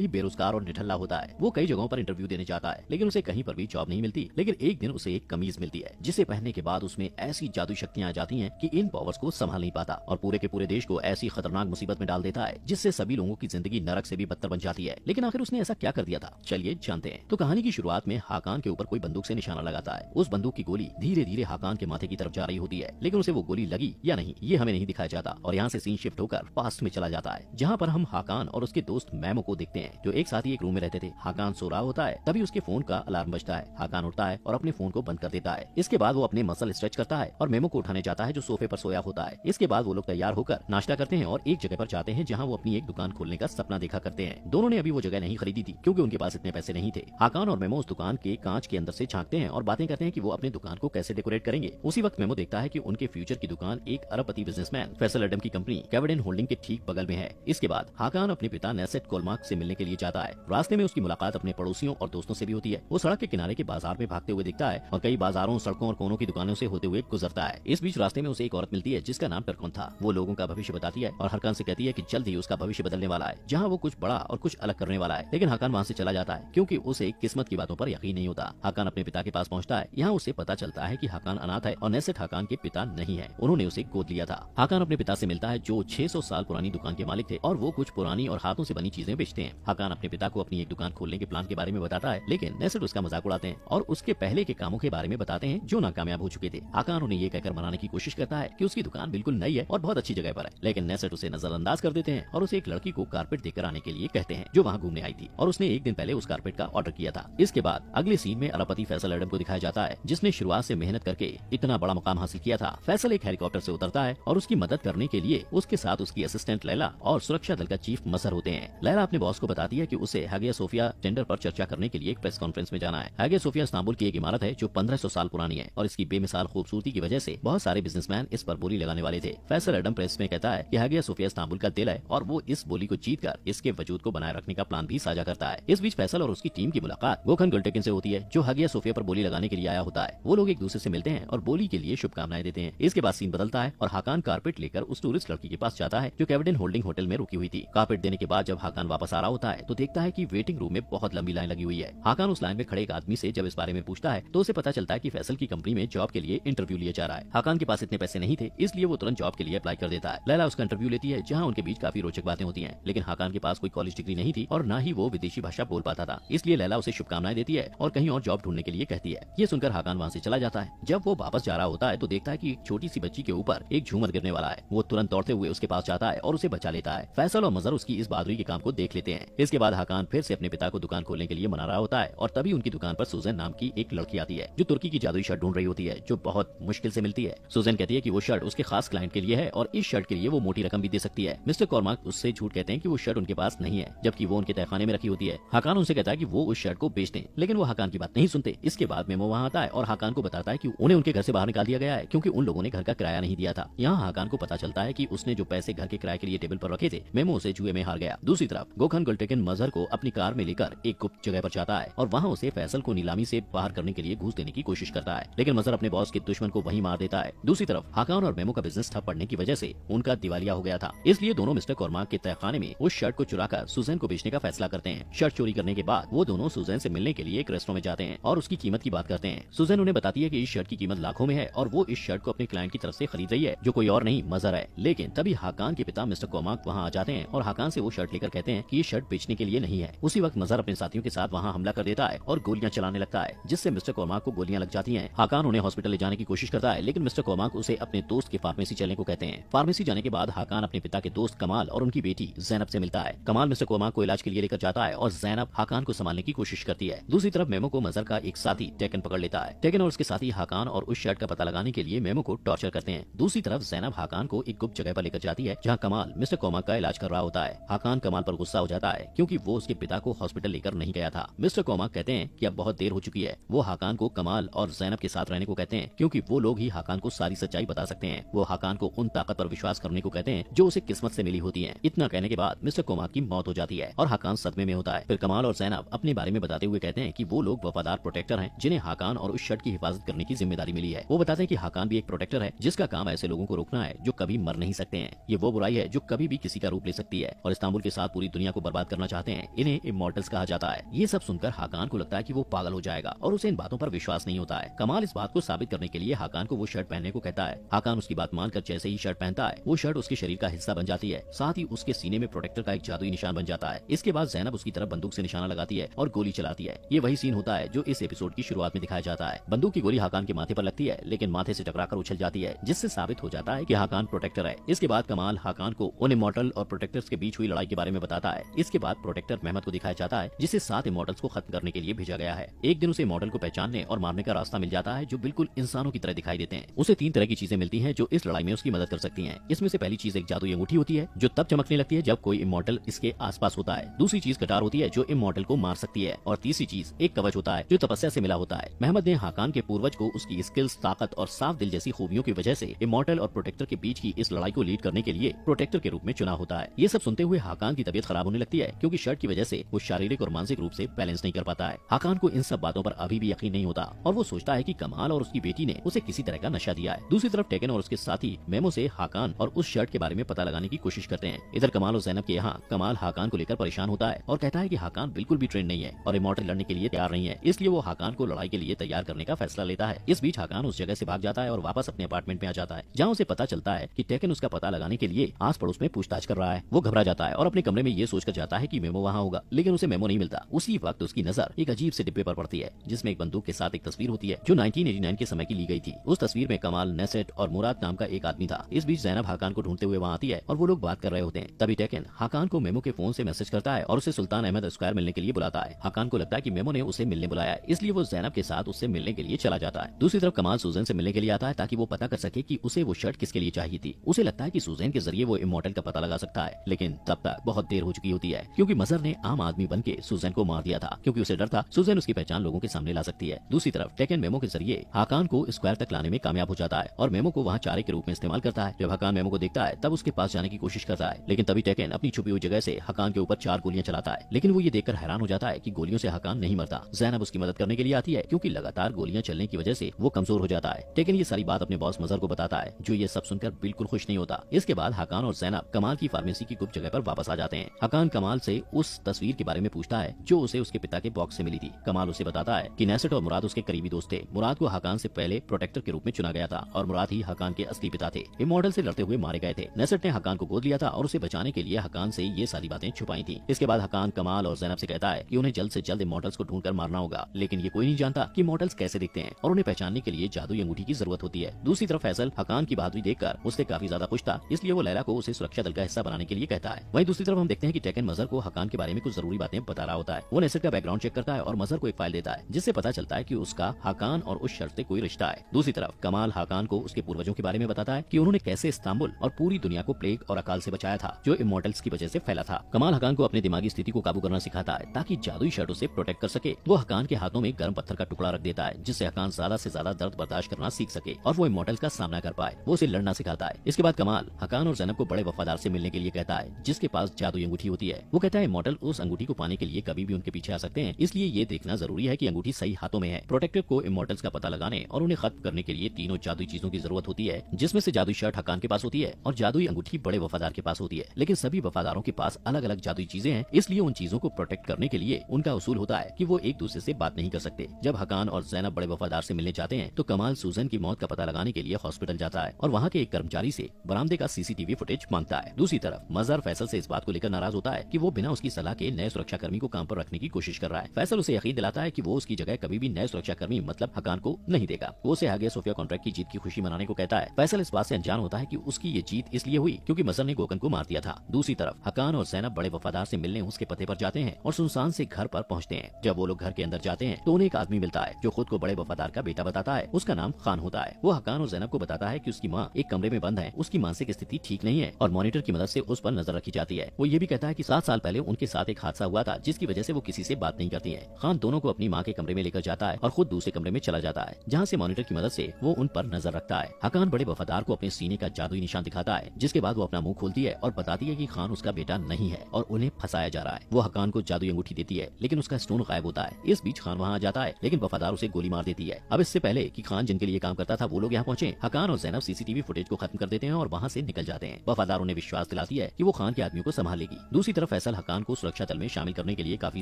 ही बेरोजगार और निठल्ला होता है वो कई जगहों पर इंटरव्यू देने जाता है लेकिन उसे कहीं पर भी जॉब नहीं मिलती लेकिन एक दिन उसे एक कमीज मिलती है जिसे पहनने के बाद उसमें ऐसी जादू शक्तियाँ आ जाती है की इन पावर्स को संभाल नहीं पाता और पूरे के पूरे देश को ऐसी खतरनाक मुसीबत में डाल देता है जिससे सभी लोगों की जिंदगी नरक ऐसी भी बदतर बन जाती है लेकिन आखिर उसने ऐसा क्या कर दिया था चलिए जानते हैं तो कहानी की शुरुआत में हाकान के ऊपर कोई बंदूक ऐसी निशाना लगाता है उस बंदूक की गोली धीरे धीरे हाकान के माथे की तरफ जा रही होती है लेकिन उसे वो गोली लगी या नहीं ये हमें नहीं दिखाया जाता और यहाँ ऐसी सीन शिफ्ट होकर पास्ट में चला जाता है जहाँ पर हम हाकान और उसके दोस्त मैमो को देखते हैं हैं जो एक साथ ही एक रूम में रहते थे हाकान सो रहा होता है तभी उसके फोन का अलार्म बजता है हाकान उठता है और अपने फोन को बंद कर देता है इसके बाद वो अपने मसल स्ट्रेच करता है और मेमो को उठाने जाता है जो सोफे पर सोया होता है इसके बाद वो लोग तैयार होकर नाश्ता करते हैं और एक जगह पर जाते हैं जहाँ वो अपनी एक दुकान खोलने का सपना देखा करते हैं दोनों ने अभी वो जगह नहीं खरीदी थी क्यूँकी उनके पास इतने पैसे नहीं थे हाकान और मेमो उस दुकान के कांच के अंदर ऐसी छाकते हैं और बातें करते हैं की वो अपने दुकान को कैसे डेकोरेट करेंगे उसी वक्त मेमो देखता है की उनके फ्यूचर की दुकान एक अरबपति बिजनेसमैन फैसल एडम की कंपनी कैवडन होल्डिंग के ठीक बगल में है इसके बाद हाकान अपने पिता नेसेट कोलमार्क ऐसी मिलने लेने के लिए जाता है रास्ते में उसकी मुलाकात अपने पड़ोसियों और दोस्तों से भी होती है वो सड़क के किनारे के बाजार में भागते हुए दिखता है और कई बाजारों सड़कों और कोनों की दुकानों से होते हुए गुजरता है इस बीच रास्ते में उसे एक औरत मिलती है जिसका नाम टरकोन था वो लोगों का भविष्य बताती है और हरकान से कहती है की जल्द ही उसका भविष्य बदलने वाला है जहाँ वो कुछ बड़ा और कुछ अलग करने वाला है लेकिन हकान वहाँ ऐसी चला जाता है क्यूँकी उसे किस्मत की बातों पर यकीन नहीं होता हकान अपने पिता के पास पहुँचता है यहाँ उसे पता चलता है की हकान अनाथ है और नैसे हकान के पिता नहीं है उन्होंने उसे गोद लिया था हकान अपने पिता ऐसी मिलता है जो 600 साल पुरानी दुकान के मालिक थे और वो कुछ पुरानी और हाथों ऐसी बनी चीजें बेचते हैं हकान अपने पिता को अपनी एक दुकान खोलने के प्लान के बारे में बताता है लेकिन नेसर उसका मजाक उड़ाते हैं और उसके पहले के कामों के बारे में बताते हैं जो नाकामयाब हो चुके थे हकान उन्हें ये कहकर मनाने की कोशिश करता है की उसकी दुकान बिल्कुल नई है और बहुत अच्छी जगह पर है लेकिन नेसर उसे नजरअंदाज कर देते हैं और उसे एक लड़की को कारपेट देकर आने के लिए कहते हैं जो वहाँ घूमने आई थी और उसने एक दिन पहले उस कारपेट का ऑर्डर किया था इसके बाद अगले सीन में अलापति फैसल एडम को दिखाया जाता है जिसने शुरुआत से मेहनत करके इतना बड़ा मुकाम हासिल किया था फैसल एक हेलीकॉप्टर से उतरता है और उसकी मदद करने के लिए उसके साथ उसकी असिस्टेंट लैला और सुरक्षा दल का चीफ मसर होते हैं लैला अपने बॉस को बताती है कि उसे हागिया सोफिया टेंडर पर चर्चा करने के लिए एक प्रेस कॉन्फ्रेंस में जाना है हागिया सोफिया इस्तांबुल की एक इमारत है जो 1500 साल पुरानी है और इसकी बेमिसाल खूबसूरती की वजह से बहुत सारे बिजनेसमैन इस पर बोली लगाने वाले थे फैसल एडम प्रेस में कहता है की हागिया सोफिया इस्तांबुल का दिल है और वो इस बोली को जीत कर इसके वजूद को बनाए रखने का प्लान भी साझा करता है इस बीच फैसल और उसकी टीम की मुलाकात गोखन गुलटेकिन ऐसी होती है जो हागिया सोफिया आरोप बोली लगाने के लिए आया होता है वो लोग एक दूसरे ऐसी मिलते हैं और बोली के लिए शुभकामनाएं देते हैं इसके बाद सीन बदलता है और हाकान कारपेट लेकर उस टूरिस्ट लड़की के पास जाता है जो कैविडन होल्डिंग होटल में रुकी हुई थी कारपेट देने के बाद जब हाकान वापस आ रहा होता है तो देखता है की वेटिंग रूम में बहुत लंबी लाइन लगी हुई है हाकान उस लाइन में खड़े एक आदमी ऐसी जब इस बारे में पूछता है तो उसे पता चलता है की फैसल की कंपनी में जॉब के लिए इंटरव्यू लिया जा रहा है हाकान के पास इतने पैसे नहीं थे इसलिए वो तुरंत जॉब के लिए अप्लाई कर देता है लैला उसका इंटरव्यू लेती है जहाँ उनके बीच काफी रोचक बातें होती है लेकिन हाकान के पास कोई कॉलेज डिग्री नहीं थी और न ही वो विदेशी भाषा बोल पाता था इसलिए लैला उसे शुभकामनाएं देती है और कहीं और जॉब ढूंढने के लिए कहती है ये सुनकर हाकान वहाँ से चला जाता है जब वो वापस जा रहा होता है तो देखता है की एक छोटी सी बच्ची के ऊपर एक झूमर गिरने वाला है वो तुरंत दौड़ते हुए उसके पास जाता है और उसे बचा लेता है फैसल और मजर उसकी इस बहादुरी के काम को देख लेते हैं हैं इसके बाद हाकान फिर से अपने पिता को दुकान खोलने के लिए मना रहा होता है और तभी उनकी दुकान पर सुजन नाम की एक लड़की आती है जो तुर्की की जादुई शर्ट ढूंढ रही होती है जो बहुत मुश्किल से मिलती है सुजन कहती है की वो शर्ट उसके खास क्लाइंट के लिए है और इस शर्ट के लिए वो मोटी रकम भी दे सकती है मिस्टर कौरमा उससे झूठ कहते हैं की वो शर्ट उनके पास नहीं है जबकि वो उनके तहखाने में रखी होती है हाकान उनसे कहता है की वो उस शर्ट को बेच दे लेकिन वो हाकान की बात नहीं सुनते इसके बाद मेमो वहाँ आता है और हाकान को बताता है की उन्हें उनके घर ऐसी बाहर निकाल दिया गया है क्यूँकी उन लोगों ने घर का किराया नहीं दिया था यहाँ हाकान को पता चलता है की उसने जो पैसे घर के किराए के लिए टेबल पर रखे थे मेमो उसे जुए में हार गया दूसरी तरफ गोखन टेकन मजहर को अपनी कार में लेकर एक गुप्त जगह पर जाता है और वहाँ उसे फैसल को नीलामी से बाहर करने के लिए घूस देने की कोशिश करता है लेकिन मजहर अपने बॉस के दुश्मन को वहीं मार देता है दूसरी तरफ हाकान और मेमो का बिजनेस ठप पड़ने की वजह से उनका दिवालिया हो गया था इसलिए दोनों मिस्टर कौरमा के तहखाने में उस शर्ट को चुरा कर सुजैन को बेचने का फैसला करते हैं शर्ट चोरी करने के बाद वो दोनों सुजैन से मिलने के लिए एक रेस्टोरेंट में जाते हैं और उसकी कीमत की बात करते हैं सुजैन उन्हें बताती है की इस शर्ट की कीमत लाखों में है और वो इस शर्ट को अपने क्लाइंट की तरफ ऐसी खरीद रही है जो कोई और नहीं मजहर है लेकिन तभी हाकान के पिता मिस्टर कौमा वहाँ आ जाते हैं और हाकान ऐसी वो शर्ट लेकर कहते हैं की ये शर्ट सिगरेट बेचने के लिए नहीं है उसी वक्त मजहर अपने साथियों के साथ वहाँ हमला कर देता है और गोलियाँ चलाने लगता है जिससे मिस्टर कोमाक को गोलियाँ लग जाती है हाकान उन्हें हॉस्पिटल ले जाने की कोशिश करता है लेकिन मिस्टर कोमाक उसे अपने दोस्त के फार्मेसी चलने को कहते हैं फार्मेसी जाने के बाद हाकान अपने पिता के दोस्त कमाल और उनकी बेटी जैनब ऐसी मिलता है कमाल मिस्टर कोमाक को इलाज के लिए लेकर जाता है और जैनब हाकान को संभालने की कोशिश करती है दूसरी तरफ मेमो को मजहर का एक साथी टेकन पकड़ लेता है टेकन और उसके साथी हाकान और उस शर्ट का पता लगाने के लिए मेमो को टॉर्चर करते हैं दूसरी तरफ जैनब हाकान को एक गुप्त जगह पर लेकर जाती है जहाँ कमाल मिस्टर कोमाक का इलाज कर रहा होता है हाकान कमाल पर गुस्सा हो जाता है है क्योंकि वो उसके पिता को हॉस्पिटल लेकर नहीं गया था मिस्टर कोमा कहते हैं कि अब बहुत देर हो चुकी है वो हाकान को कमाल और जैनब के साथ रहने को कहते हैं क्योंकि वो लोग ही हाकान को सारी सच्चाई बता सकते हैं वो हाकान को उन ताकत पर विश्वास करने को कहते हैं जो उसे किस्मत से मिली होती है इतना कहने के बाद मिस्टर कोमा की मौत हो जाती है और हाकान सदमे में होता है फिर कमाल और जैनब अपने बारे में बताते हुए कहते हैं की वो लोग वफादार प्रोटेक्टर है जिन्हें हाकान और उस शर्ट की हिफाजत करने की जिम्मेदारी मिली है वो बताते हैं की हाकान भी एक प्रोटेक्टर है जिसका काम ऐसे लोगों को रोकना है जो कभी मर नहीं सकते हैं ये वो बुराई है जो कभी भी किसी का रूप ले सकती है और इस्तांबुल के साथ पूरी दुनिया को बर्बाद बात करना चाहते हैं इन्हें इमोटल्स कहा जाता है ये सब सुनकर हाकान को लगता है की वो पागल हो जाएगा और उसे इन बातों आरोप विश्वास नहीं होता है कमाल इस बात को साबित करने के लिए हाकान को वो शर्ट पहनने को कहता है हाकान उसकी बात मानकर जैसे ही शर्ट पहनता है वो शर्ट उसके शरीर का हिस्सा बन जाती है साथ ही उसके सीने में प्रोटेक्टर का एक जादुई निशान बन जाता है इसके बाद जैनब उसकी तरफ बंदूक से निशाना लगाती है और गोली चलाती है ये वही सीन होता है जो इस एपिसोड की शुरुआत में दिखाया जाता है बंदूक की गोली हाकान के माथे पर लगती है लेकिन माथे से टकराकर उछल जाती है जिससे साबित हो जाता है की हाकान प्रोटेक्टर है इसके बाद कमाल हाकान को उन इमोटल और प्रोटेक्टर्स के बीच हुई लड़ाई के बारे में बताता है इसके इसके बाद प्रोटेक्टर मेहमद को दिखाया जाता है जिसे सात इमोटल्स को खत्म करने के लिए भेजा गया है एक दिन उसे मॉडल को पहचानने और मारने का रास्ता मिल जाता है जो बिल्कुल इंसानों की तरह दिखाई देते हैं उसे तीन तरह की चीजें मिलती है जो इस लड़ाई में उसकी मदद कर सकती है इसमें से पहली चीज एक जादू अंगूठी होती है जो तब चमकने लगती है जब कोई इमोटल इसके आस होता है दूसरी चीज कटार होती है जो इमोटल को मार सकती है और तीसरी चीज एक कवच होता है जो तपस्या ऐसी मिला होता है मेहमद ने हाकान के पूर्वज को उसकी स्किल्स ताकत और साफ दिल जैसी खूबियों की वजह से इमोटल और प्रोटेक्टर के बीच की इस लड़ाई को लीड करने के लिए प्रोटेक्टर के रूप में चुना होता है ये सब सुनते हुए हाकान की तबियत खराब होने लगती है है क्योंकि शर्ट की वजह से वो शारीरिक और मानसिक रूप से बैलेंस नहीं कर पाता है हाकान को इन सब बातों पर अभी भी यकीन नहीं होता और वो सोचता है कि कमाल और उसकी बेटी ने उसे किसी तरह का नशा दिया है दूसरी तरफ टेकन और उसके साथी मेमो ऐसी हाकान और उस शर्ट के बारे में पता लगाने की कोशिश करते हैं इधर कमाल और जैनब के यहाँ कमाल हाकान को लेकर परेशान होता है और कहता है की हाकान बिल्कुल भी ट्रेन नहीं है और इमोटल लड़ने के लिए तैयार नहीं है इसलिए वो हाकान को लड़ाई के लिए तैयार करने का फैसला लेता है इस बीच हाकान उस जगह ऐसी भाग जाता है और वापस अपने अपार्टमेंट में आ जाता है जहाँ उसे पता चलता है की टेकन उसका पता लगाने के लिए आस पड़ोस में पूछताछ कर रहा है वो घबरा जाता है और अपने कमरे में ये सोचकर जाता पता है कि मेमो वहाँ होगा लेकिन उसे मेमो नहीं मिलता उसी वक्त उसकी नजर एक अजीब से डिब्बे पर पड़ती है जिसमें एक बंदूक के साथ एक तस्वीर होती है जो 1989 के समय की ली गई थी उस तस्वीर में कमाल नेसेट और मुराद नाम का एक आदमी था इस बीच जैनब हाकान को ढूंढते हुए वहाँ आती है और वो लोग बात कर रहे होते हैं तभी टेकन हाकान को मेमो के फोन ऐसी मैसेज करता है और उसे सुल्तान अहमद स्क्वायर मिलने के लिए बुलाता है हाकान को लगता है की मेमो ने उसे मिलने बुलाया है इसलिए वो जैनब के साथ उससे मिलने के लिए चला जाता है दूसरी तरफ कमाल सुजन ऐसी मिलने के लिए आता है ताकि वो पता कर सके की उसे वो शर्ट किसके लिए चाहिए थी उसे लगता है की सुजैन के जरिए वो इमोटल का पता लगा सकता है लेकिन तब तक बहुत देर हो चुकी होती है दिया है क्योंकि मजर ने आम आदमी बन के सुजैन को मार दिया था क्योंकि उसे डर था सुजैन उसकी पहचान लोगों के सामने ला सकती है दूसरी तरफ टेकन मेमो के जरिए हाकान को स्क्वायर तक लाने में कामयाब हो जाता है और मेमो को वहाँ चारे के रूप में इस्तेमाल करता है जब हकान मेमो को देखता है तब उसके पास जाने की कोशिश करता है लेकिन तभी टेकन अपनी छुपी हुई जगह से हकान के ऊपर चार गोलियां चलाता है लेकिन वो ये देखकर हैरान हो जाता है की गोलियों से हकान नहीं मरता जैनब उसकी मदद करने के लिए आती है क्यूँकी लगातार गोलियां चलने की वजह ऐसी वो कमजोर हो जाता है टेकन ये सारी बात अपने बॉस मजर को बताता है जो ये सब सुनकर बिल्कुल खुश नहीं होता इसके बाद हकान और जैनब कमाल की फार्मेसी की गुप्त जगह आरोप वापस आ जाते हैं हकान कमाल कमाल से उस तस्वीर के बारे में पूछता है जो उसे उसके पिता के बॉक्स से मिली थी कमाल उसे बताता है कि नैसेट और मुराद उसके करीबी दोस्त थे मुराद को हकान से पहले प्रोटेक्टर के रूप में चुना गया था और मुराद ही हकान के असली पिता थे मॉडल से लड़ते हुए मारे गए थे नैसेट ने हकान को गोद लिया था और उसे बचाने के लिए हकान से ये सारी बातें छुपाई थी इसके बाद हकान कमाल और जैनब से कहता है की उन्हें जल्द ऐसी जल्द मॉडल को ढूंढ मारना होगा लेकिन ये कोई नहीं जानता की मॉडल्स कैसे दिखते हैं और उन्हें पहचानने के लिए जादू अंगूठी की जरूरत होती है दूसरी तरफ फैसल हकान की बहादुरी देखकर उससे काफी ज्यादा खुश था इसलिए वो लैला को उसे सुरक्षा दल का हिस्सा बनाने के लिए कहता है वहीं दूसरी तरफ हम देखते हैं कि टेकन मजहर को हकान के बारे में कुछ जरूरी बातें बता रहा होता है वो नेसर का बैकग्राउंड चेक करता है और मजहर को एक फाइल देता है जिससे पता चलता है की उसका हकान और उस शर्त ऐसी कोई रिश्ता है दूसरी तरफ कमाल हकान को उसके पूर्वजों के बारे में बताता है की उन्होंने कैसे इस्तांबुल और पूरी दुनिया को प्लेग और अकाल से बचाया था जो इमोटल्स की वजह ऐसी फैला था कमाल हकान को अपने दिमागी स्थिति को काबू करना सिखाता है ताकि जादुई शर्टों से प्रोटेक्ट कर सके वो हकान के हाथों में गर्म पत्थर का टुकड़ा रख देता है जिससे हकान ज्यादा से ज्यादा दर्द बर्दाश्त करना सीख सके और वो इमोटल का सामना कर पाए वो उसे लड़ना सिखाता है इसके बाद कमाल हकान और जैनब को बड़े वफादार से मिलने के लिए कहता है जिसके पास जादुई अंगूठी होती है है वो कहता है मॉडल उस अंगूठी को पाने के लिए कभी भी उनके पीछे आ सकते हैं इसलिए ये देखना जरूरी है की अंगूठी सही हाथों में है प्रोटेक्टिव को इमोटल्स का पता लगाने और उन्हें खत्म करने के लिए तीनों जादुई चीजों की जरूरत होती है जिसमें से जादुई शर्ट हकान के पास होती है और जादुई अंगूठी बड़े वफादार के पास होती है लेकिन सभी वफादारों के पास अलग अलग जादुई चीजें हैं इसलिए उन चीजों को प्रोटेक्ट करने के लिए उनका उसूल होता है की वो एक दूसरे ऐसी बात नहीं कर सकते जब हकान और जैनब बड़े वफादार ऐसी मिलने जाते हैं तो कमाल सूजन की मौत का पता लगाने के लिए हॉस्पिटल जाता है और वहाँ के एक कर्मचारी ऐसी बरामदे का सीसीटीवी फुटेज मांगता है दूसरी तरफ मजार फैसल से इस बात को लेकर नाराज होता है कि वो बिना उसकी सलाह के नए सुरक्षाकर्मी को काम पर रखने की कोशिश कर रहा है फैसल उसे यकीन दिलाता है की वो उसकी जगह कभी भी नए सुरक्षाकर्मी मतलब हकान को नहीं देगा वो उसे आगे सोफिया कॉन्ट्रैक्ट की जीत की खुशी मनाने को कहता है फैसल इस बात ऐसी अनजान होता है की उसकी ये जीत इसलिए हुई क्यूँकी मसर ने गोकन को मार दिया था दूसरी तरफ हकान और सैनब बड़े वफादार ऐसी मिलने उसके पते आरोप जाते हैं और सुनसान ऐसी घर आरोप पहुँचते हैं जब वो लोग घर के अंदर जाते हैं तो उन्हें एक आदमी मिलता है जो खुद को बड़े वफादार का बेटा बताता है उसका नाम खान होता है वो हकान और जैनब को बताता है की उसकी माँ एक कमरे में बंद है उसकी मानसिक स्थिति ठीक नहीं है और मॉनिटर की मदद ऐसी उस पर नजर रखी जाती है वो ये भी कहता है की सात सात साल पहले उनके साथ एक हादसा हुआ था जिसकी वजह से वो किसी से बात नहीं करती है खान दोनों को अपनी माँ के कमरे में लेकर जाता है और खुद दूसरे कमरे में चला जाता है जहाँ से मॉनिटर की मदद से वो उन पर नजर रखता है हकान बड़े वफादार को अपने सीने का जादुई निशान दिखाता है जिसके बाद वो अपना मुंह खोलती है और बताती है की खान उसका बेटा नहीं है और उन्हें फंसाया जा रहा है वो हकान को जादुई अंगूठी देती है लेकिन उसका स्टोन गायब होता है इस बीच खान वहाँ आ जाता है लेकिन वफादार उसे गोली मार देती है अब इससे पहले की खान जिनके लिए काम करता था वो लोग यहाँ पहुँचे हकान और जैनब सीसीटीवी फुटेज को खत्म कर देते हैं और वहाँ से निकल जाते हैं वफादार उन्हें विश्वास दिलाती है की वो खान के आदमी को संभालेगी दूसरी तरफ फैसल हकान को सुरक्षा दल में शामिल करने के लिए काफी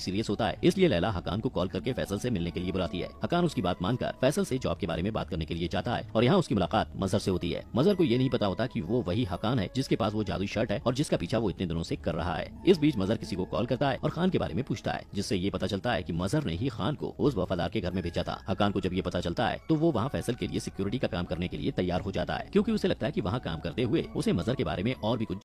सीरियस होता है इसलिए लैला हकान को कॉल करके फैसल ऐसी मिलने के लिए बुलाती है हकान उसकी बात मानकर फैसल ऐसी जॉब के बारे में बात करने के लिए जाता है और यहाँ उसकी मुलाकात मजहर ऐसी होती है मजहर को ये नहीं पता होता की वो वही हकान है जिसके पास वो जादू शर्ट है और जिसका पीछा वो इतने दिनों ऐसी कर रहा है इस बीच मजहर किसी को कॉल करता है और खान के बारे में पूछता है जिससे ये पता चलता है की मजहर ने ही खान को उस वफादार के घर में भेजा था हकान को जब ये पता चलता है तो वो वहाँ फैसल के लिए सिक्योरिटी का काम करने के लिए तैयार हो जाता है क्यूँकी उसे लगता है की वहाँ काम करते हुए उसे मजहर के बारे में और भी कुछ